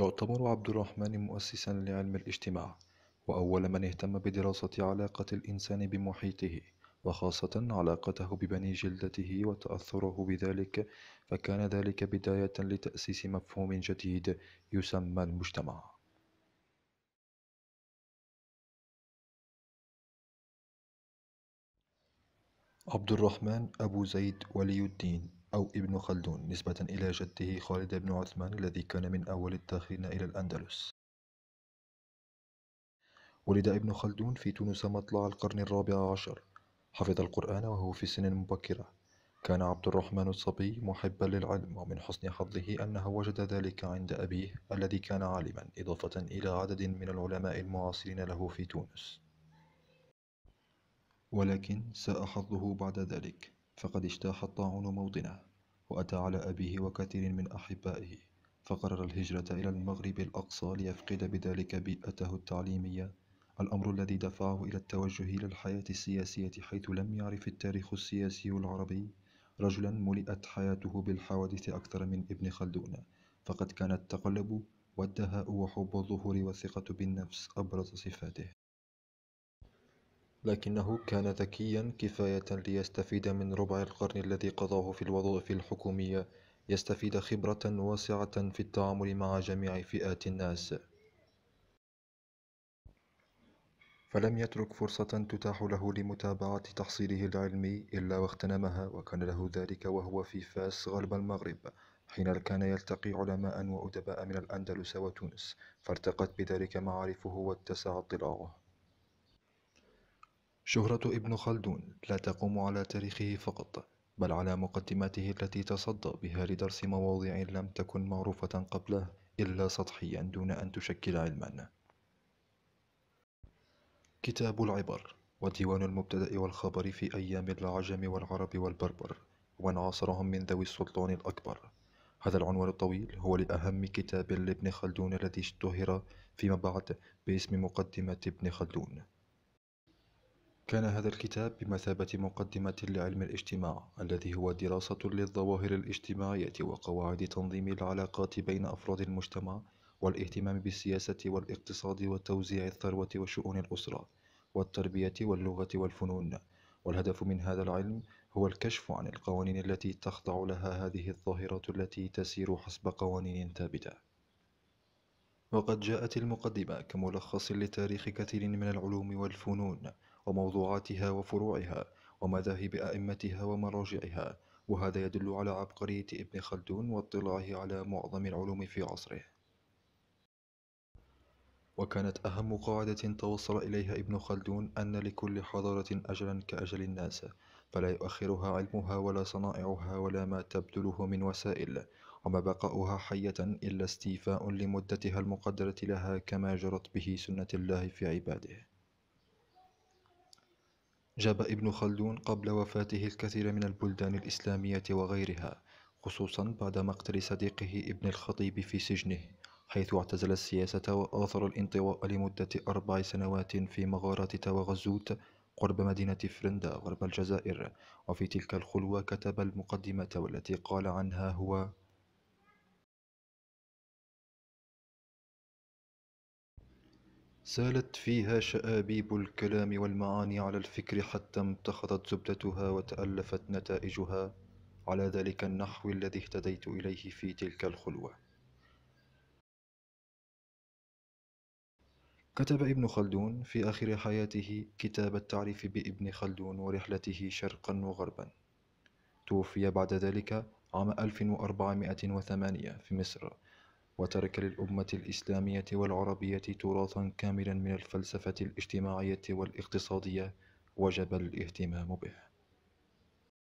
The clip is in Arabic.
يعتبر عبد الرحمن مؤسسا لعلم الاجتماع وأول من اهتم بدراسة علاقة الإنسان بمحيطه وخاصة علاقته ببني جلدته وتأثره بذلك فكان ذلك بداية لتأسيس مفهوم جديد يسمى المجتمع عبد الرحمن أبو زيد ولي الدين أو ابن خلدون نسبة إلى جده خالد بن عثمان الذي كان من أول الداخلين إلى الأندلس ولد ابن خلدون في تونس مطلع القرن الرابع عشر حفظ القرآن وهو في سن مبكرة كان عبد الرحمن الصبي محبا للعلم ومن حسن حظه أنه وجد ذلك عند أبيه الذي كان عالما إضافة إلى عدد من العلماء المعاصرين له في تونس ولكن ساء حظه بعد ذلك فقد اجتاح الطاعون موطنه وأتى على أبيه وكثير من أحبائه فقرر الهجرة إلى المغرب الأقصى ليفقد بذلك بيئته التعليمية الأمر الذي دفعه إلى التوجه إلى الحياة السياسية حيث لم يعرف التاريخ السياسي العربي رجلا ملئت حياته بالحوادث أكثر من ابن خلدون فقد كان التقلب والدهاء وحب الظهور والثقة بالنفس أبرز صفاته لكنه كان ذكيا كفاية ليستفيد من ربع القرن الذي قضاه في الوظائف الحكومية يستفيد خبرة واسعة في التعامل مع جميع فئات الناس فلم يترك فرصة تتاح له لمتابعة تحصيله العلمي إلا واغتنمها وكان له ذلك وهو في فاس غرب المغرب حين كان يلتقي علماء وأدباء من الأندلس وتونس فارتقت بذلك معارفه واتسع اطلاعه شهرة ابن خلدون لا تقوم على تاريخه فقط بل على مقدماته التي تصدى بها لدرس مواضيع لم تكن معروفة قبله إلا سطحيا دون أن تشكل علما كتاب العبر وديوان المبتدأ والخبر في أيام العجم والعرب والبربر ومن عاصرهم من ذوي السلطان الأكبر هذا العنوان الطويل هو لأهم كتاب لابن خلدون الذي اشتهر فيما بعد باسم مقدمة ابن خلدون كان هذا الكتاب بمثابة مقدمة لعلم الاجتماع الذي هو دراسة للظواهر الاجتماعية وقواعد تنظيم العلاقات بين أفراد المجتمع والاهتمام بالسياسة والاقتصاد وتوزيع الثروة وشؤون الأسرة والتربية واللغة والفنون والهدف من هذا العلم هو الكشف عن القوانين التي تخضع لها هذه الظاهرة التي تسير حسب قوانين ثابتة وقد جاءت المقدمة كملخص لتاريخ كثير من العلوم والفنون وموضوعاتها وفروعها ومذاهب أئمتها ومراجعها وهذا يدل على عبقرية ابن خلدون واطلاعه على معظم العلوم في عصره وكانت أهم قاعدة توصل إليها ابن خلدون أن لكل حضارة أجلا كأجل الناس فلا يؤخرها علمها ولا صنائعها ولا ما تبذله من وسائل وما بقاؤها حية إلا استيفاء لمدتها المقدرة لها كما جرت به سنة الله في عباده جاب ابن خلدون قبل وفاته الكثير من البلدان الإسلامية وغيرها خصوصا بعد مقتل صديقه ابن الخطيب في سجنه حيث اعتزل السياسة وآثر الانطواء لمدة أربع سنوات في مغارة توغزوت قرب مدينة فرندا غرب الجزائر وفي تلك الخلوة كتب المقدمة والتي قال عنها هو سالت فيها شآبيب الكلام والمعاني على الفكر حتى امتخضت زبدتها وتألفت نتائجها على ذلك النحو الذي اهتديت إليه في تلك الخلوة كتب ابن خلدون في آخر حياته كتاب التعريف بابن خلدون ورحلته شرقا وغربا توفي بعد ذلك عام 1408 في مصر وترك للأمة الإسلامية والعربية تراثا كاملا من الفلسفة الاجتماعية والاقتصادية وجب الاهتمام به